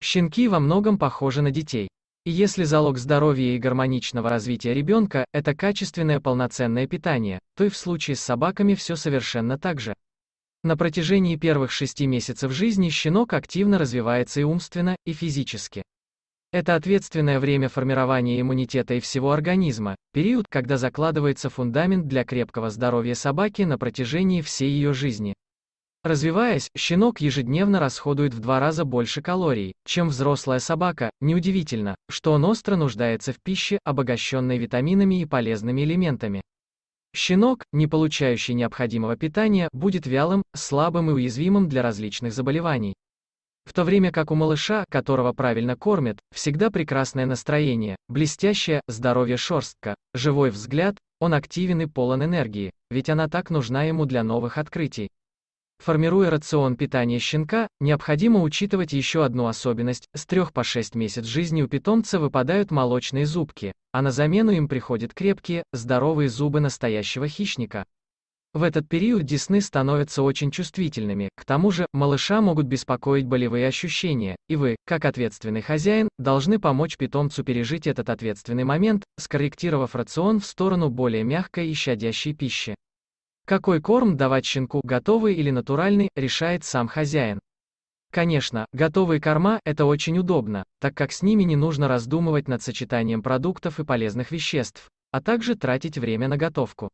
Щенки во многом похожи на детей. И если залог здоровья и гармоничного развития ребенка – это качественное полноценное питание, то и в случае с собаками все совершенно так же. На протяжении первых шести месяцев жизни щенок активно развивается и умственно, и физически. Это ответственное время формирования иммунитета и всего организма, период, когда закладывается фундамент для крепкого здоровья собаки на протяжении всей ее жизни. Развиваясь, щенок ежедневно расходует в два раза больше калорий, чем взрослая собака. Неудивительно, что он остро нуждается в пище, обогащенной витаминами и полезными элементами. Щенок, не получающий необходимого питания, будет вялым, слабым и уязвимым для различных заболеваний. В то время как у малыша, которого правильно кормят, всегда прекрасное настроение, блестящее, здоровье шерстка, живой взгляд, он активен и полон энергии, ведь она так нужна ему для новых открытий. Формируя рацион питания щенка, необходимо учитывать еще одну особенность, с 3 по 6 месяц жизни у питомца выпадают молочные зубки, а на замену им приходят крепкие, здоровые зубы настоящего хищника. В этот период десны становятся очень чувствительными, к тому же, малыша могут беспокоить болевые ощущения, и вы, как ответственный хозяин, должны помочь питомцу пережить этот ответственный момент, скорректировав рацион в сторону более мягкой и щадящей пищи. Какой корм давать щенку, готовый или натуральный, решает сам хозяин. Конечно, готовые корма – это очень удобно, так как с ними не нужно раздумывать над сочетанием продуктов и полезных веществ, а также тратить время на готовку.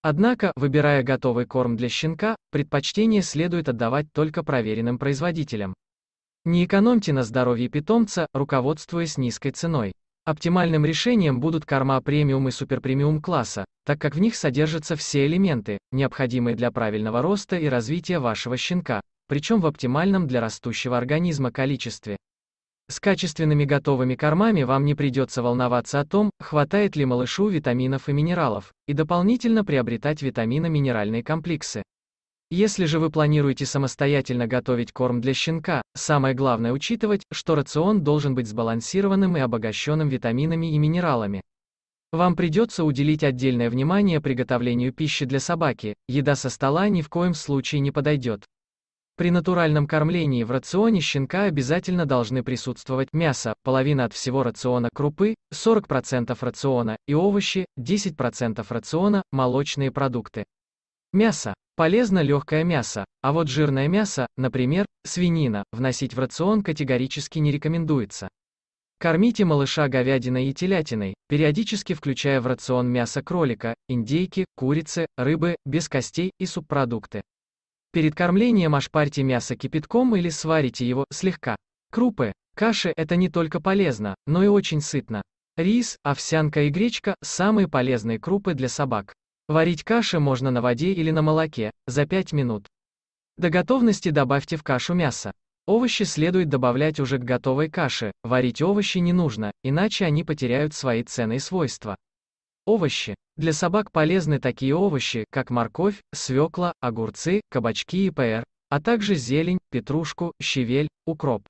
Однако, выбирая готовый корм для щенка, предпочтение следует отдавать только проверенным производителям. Не экономьте на здоровье питомца, руководствуясь низкой ценой. Оптимальным решением будут корма премиум и суперпремиум класса, так как в них содержатся все элементы, необходимые для правильного роста и развития вашего щенка, причем в оптимальном для растущего организма количестве. С качественными готовыми кормами вам не придется волноваться о том, хватает ли малышу витаминов и минералов, и дополнительно приобретать витамино-минеральные комплексы. Если же вы планируете самостоятельно готовить корм для щенка, самое главное учитывать, что рацион должен быть сбалансированным и обогащенным витаминами и минералами. Вам придется уделить отдельное внимание приготовлению пищи для собаки, еда со стола ни в коем случае не подойдет. При натуральном кормлении в рационе щенка обязательно должны присутствовать мясо, половина от всего рациона крупы, 40% рациона и овощи, 10% рациона молочные продукты. Мясо. Полезно легкое мясо, а вот жирное мясо, например, свинина, вносить в рацион категорически не рекомендуется. Кормите малыша говядиной и телятиной, периодически включая в рацион мясо кролика, индейки, курицы, рыбы, без костей и субпродукты. Перед кормлением ошпарьте мясо кипятком или сварите его слегка. Крупы, каши – это не только полезно, но и очень сытно. Рис, овсянка и гречка – самые полезные крупы для собак. Варить каши можно на воде или на молоке, за 5 минут. До готовности добавьте в кашу мясо. Овощи следует добавлять уже к готовой каше, варить овощи не нужно, иначе они потеряют свои ценные свойства. Овощи. Для собак полезны такие овощи, как морковь, свекла, огурцы, кабачки и пэр, а также зелень, петрушку, щавель, укроп.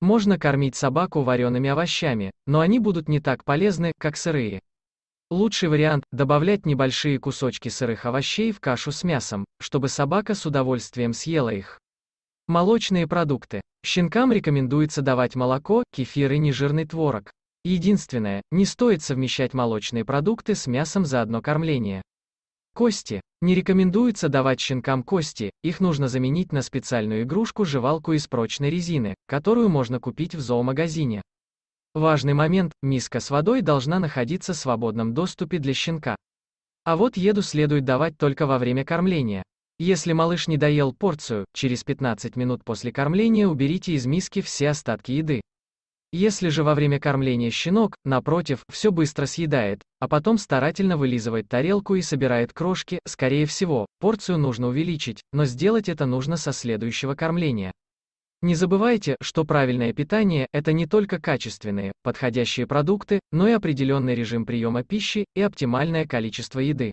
Можно кормить собаку вареными овощами, но они будут не так полезны, как сырые. Лучший вариант – добавлять небольшие кусочки сырых овощей в кашу с мясом, чтобы собака с удовольствием съела их. Молочные продукты. Щенкам рекомендуется давать молоко, кефир и нежирный творог. Единственное, не стоит совмещать молочные продукты с мясом за одно кормление. Кости. Не рекомендуется давать щенкам кости, их нужно заменить на специальную игрушку-жевалку из прочной резины, которую можно купить в зоомагазине. Важный момент, миска с водой должна находиться в свободном доступе для щенка. А вот еду следует давать только во время кормления. Если малыш не доел порцию, через 15 минут после кормления уберите из миски все остатки еды. Если же во время кормления щенок, напротив, все быстро съедает, а потом старательно вылизывает тарелку и собирает крошки, скорее всего, порцию нужно увеличить, но сделать это нужно со следующего кормления. Не забывайте, что правильное питание – это не только качественные, подходящие продукты, но и определенный режим приема пищи и оптимальное количество еды.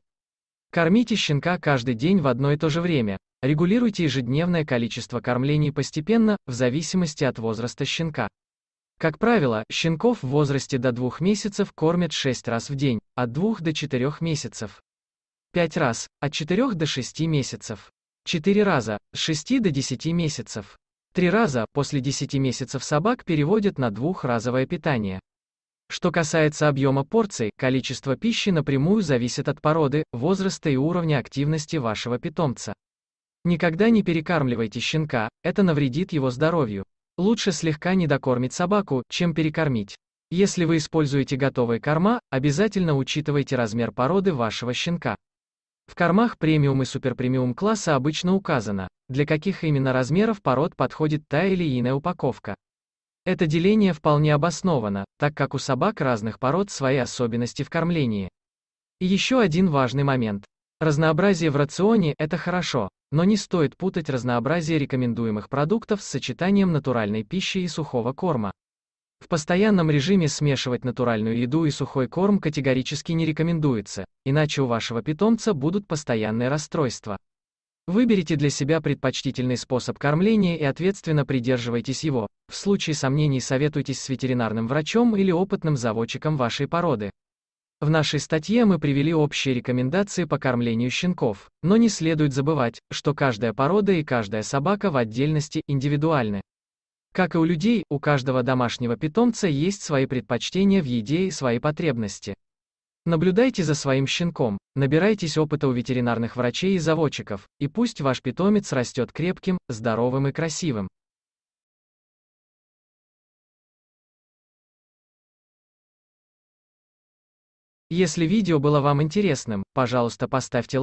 Кормите щенка каждый день в одно и то же время. Регулируйте ежедневное количество кормлений постепенно, в зависимости от возраста щенка. Как правило, щенков в возрасте до 2 месяцев кормят 6 раз в день, от 2 до 4 месяцев. 5 раз, от 4 до 6 месяцев. 4 раза, с 6 до 10 месяцев. Три раза после 10 месяцев собак переводят на двухразовое питание. Что касается объема порций, количество пищи напрямую зависит от породы, возраста и уровня активности вашего питомца. Никогда не перекармливайте щенка, это навредит его здоровью. Лучше слегка недокормить собаку, чем перекормить. Если вы используете готовые корма, обязательно учитывайте размер породы вашего щенка. В кормах премиум и суперпремиум класса обычно указано, для каких именно размеров пород подходит та или иная упаковка. Это деление вполне обосновано, так как у собак разных пород свои особенности в кормлении. И еще один важный момент. Разнообразие в рационе – это хорошо, но не стоит путать разнообразие рекомендуемых продуктов с сочетанием натуральной пищи и сухого корма. В постоянном режиме смешивать натуральную еду и сухой корм категорически не рекомендуется, иначе у вашего питомца будут постоянные расстройства. Выберите для себя предпочтительный способ кормления и ответственно придерживайтесь его. В случае сомнений советуйтесь с ветеринарным врачом или опытным заводчиком вашей породы. В нашей статье мы привели общие рекомендации по кормлению щенков, но не следует забывать, что каждая порода и каждая собака в отдельности индивидуальны. Как и у людей, у каждого домашнего питомца есть свои предпочтения в еде и свои потребности. Наблюдайте за своим щенком, набирайтесь опыта у ветеринарных врачей и заводчиков, и пусть ваш питомец растет крепким, здоровым и красивым. Если видео было вам интересным, пожалуйста поставьте лайк.